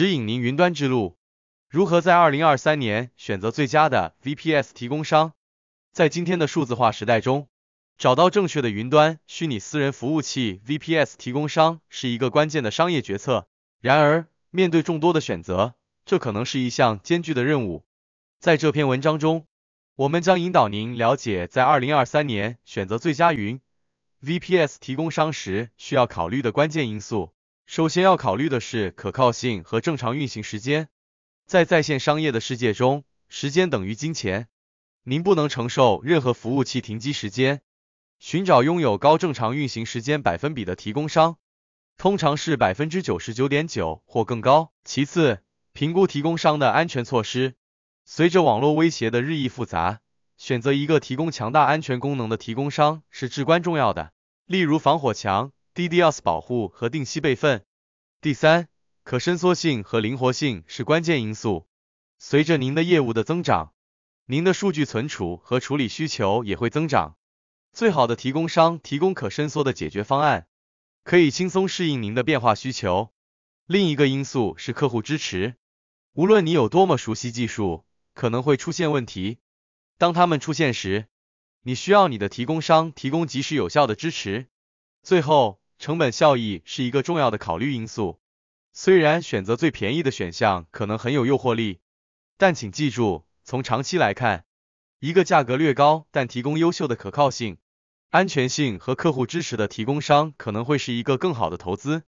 指引您云端之路，如何在二零二三年选择最佳的 VPS 提供商？在今天的数字化时代中，找到正确的云端虚拟私人服务器 VPS 提供商是一个关键的商业决策。然而，面对众多的选择，这可能是一项艰巨的任务。在这篇文章中，我们将引导您了解在二零二三年选择最佳云 VPS 提供商时需要考虑的关键因素。首先要考虑的是可靠性和正常运行时间。在在线商业的世界中，时间等于金钱，您不能承受任何服务器停机时间。寻找拥有高正常运行时间百分比的提供商，通常是百分之九十九点九或更高。其次，评估提供商的安全措施。随着网络威胁的日益复杂，选择一个提供强大安全功能的提供商是至关重要的。例如，防火墙。DDoS 保护和定期备份。第三，可伸缩性和灵活性是关键因素。随着您的业务的增长，您的数据存储和处理需求也会增长。最好的提供商提供可伸缩的解决方案，可以轻松适应您的变化需求。另一个因素是客户支持。无论你有多么熟悉技术，可能会出现问题。当它们出现时，你需要你的提供商提供及时有效的支持。最后。成本效益是一个重要的考虑因素。虽然选择最便宜的选项可能很有诱惑力，但请记住，从长期来看，一个价格略高但提供优秀的可靠性、安全性和客户支持的提供商，可能会是一个更好的投资。